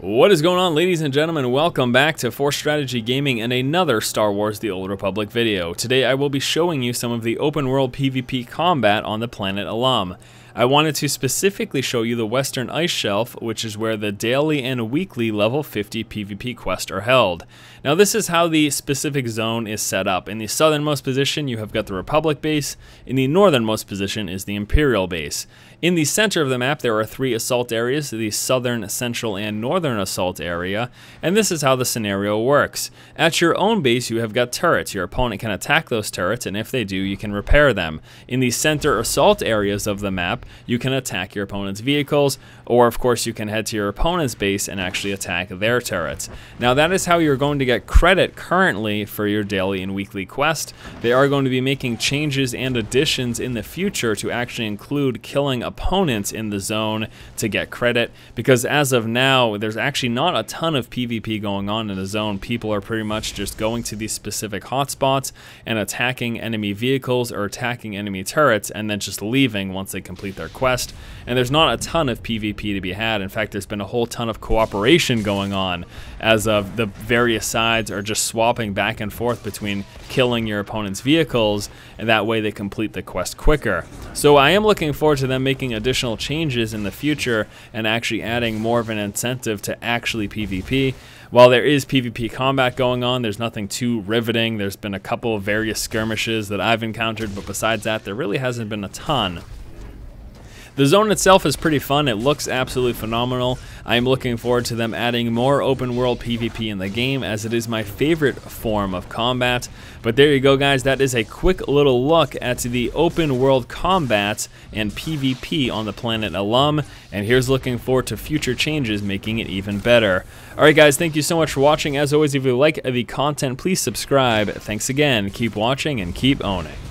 What is going on ladies and gentlemen, welcome back to Force Strategy Gaming and another Star Wars The Old Republic video. Today I will be showing you some of the open world PvP combat on the planet Alam. I wanted to specifically show you the Western Ice Shelf, which is where the daily and weekly level 50 PvP quests are held. Now this is how the specific zone is set up. In the southernmost position you have got the Republic base, in the northernmost position is the Imperial base. In the center of the map there are three assault areas, the southern, central, and northern assault area, and this is how the scenario works. At your own base you have got turrets, your opponent can attack those turrets, and if they do you can repair them. In the center assault areas of the map you can attack your opponent's vehicles, or of course you can head to your opponent's base and actually attack their turrets. Now that is how you're going to get credit currently for your daily and weekly quest. They are going to be making changes and additions in the future to actually include killing opponents in the zone to get credit, because as of now, there's actually not a ton of PvP going on in the zone. People are pretty much just going to these specific hotspots and attacking enemy vehicles or attacking enemy turrets and then just leaving once they complete their quest. And there's not a ton of PvP to be had. In fact, there's been a whole ton of cooperation going on as of the various sides are just swapping back and forth between killing your opponent's vehicles, and that way they complete the quest quicker. So I am looking forward to them making additional changes in the future and actually adding more of an incentive to actually PvP while there is PvP combat going on, there's nothing too riveting. There's been a couple of various skirmishes that I've encountered, but besides that, there really hasn't been a ton. The zone itself is pretty fun, it looks absolutely phenomenal. I am looking forward to them adding more open world PvP in the game as it is my favorite form of combat. But there you go guys, that is a quick little look at the open world combat and PvP on the planet Alum, and here's looking forward to future changes making it even better. Alright guys, thank you so much for watching. As always, if you like the content, please subscribe. Thanks again, keep watching and keep owning.